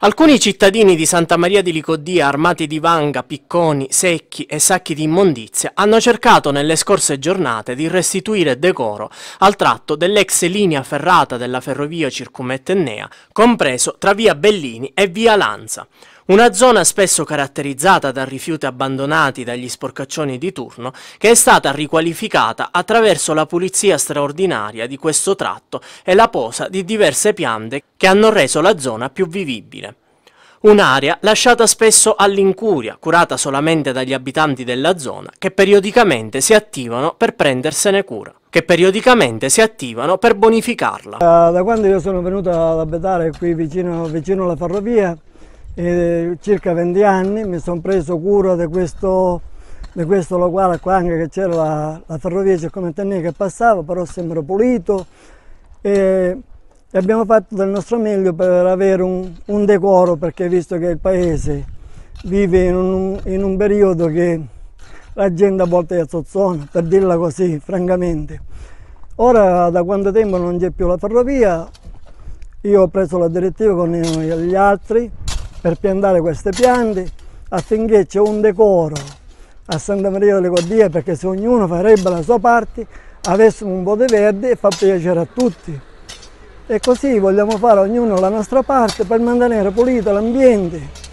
Alcuni cittadini di Santa Maria di Licodia, armati di vanga, picconi, secchi e sacchi di immondizia, hanno cercato nelle scorse giornate di restituire decoro al tratto dell'ex linea ferrata della ferrovia circumettennea, compreso tra via Bellini e via Lanza. Una zona spesso caratterizzata da rifiuti abbandonati dagli sporcaccioni di turno che è stata riqualificata attraverso la pulizia straordinaria di questo tratto e la posa di diverse piante che hanno reso la zona più vivibile. Un'area lasciata spesso all'incuria, curata solamente dagli abitanti della zona, che periodicamente si attivano per prendersene cura, che periodicamente si attivano per bonificarla. Da quando io sono venuto ad abitare qui vicino, vicino alla ferrovia, eh, circa 20 anni mi sono preso cura di questo, di questo locale qua anche che c'era la, la ferrovia circumventanea che passava, però sembra pulito e, e, abbiamo fatto del nostro meglio per avere un, un decoro perché visto che il paese vive in un, in un periodo che la gente a volte è zozzona, per dirla così, francamente. Ora da quanto tempo non c'è più la ferrovia, io ho preso la direttiva con gli altri per piantare queste piante affinché c'è un decoro a Santa Maria delle Goddie perché se ognuno farebbe la sua parte avessimo un po' di verde e fa piacere a tutti. E così vogliamo fare ognuno la nostra parte per mantenere pulito l'ambiente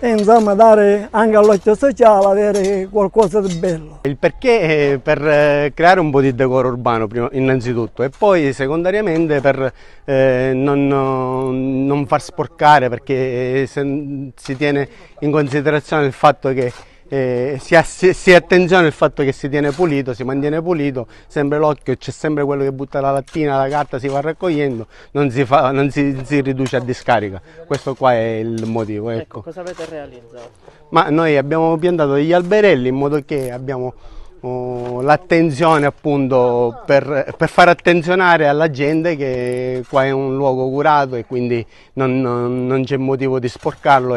e insomma dare anche all'occhio sociale avere qualcosa di bello. Il perché eh, per eh, creare un po' di decoro urbano prima, innanzitutto e poi secondariamente per eh, non, non, far sporcare perché eh, se, si tiene in considerazione il fatto che eh, si, si, si attenzione al fatto che si tiene pulito, si mantiene pulito, sempre l'occhio, c'è sempre quello che butta la lattina, la carta si va raccogliendo, non si, fa, non si, si riduce a discarica. Questo qua è il motivo. Ecco. ecco. cosa avete realizzato? Ma noi abbiamo piantato degli alberelli in modo che abbiamo oh, l'attenzione appunto per, per far attenzionare alla gente che qua è un luogo curato e quindi non, non, non c'è motivo di sporcarlo.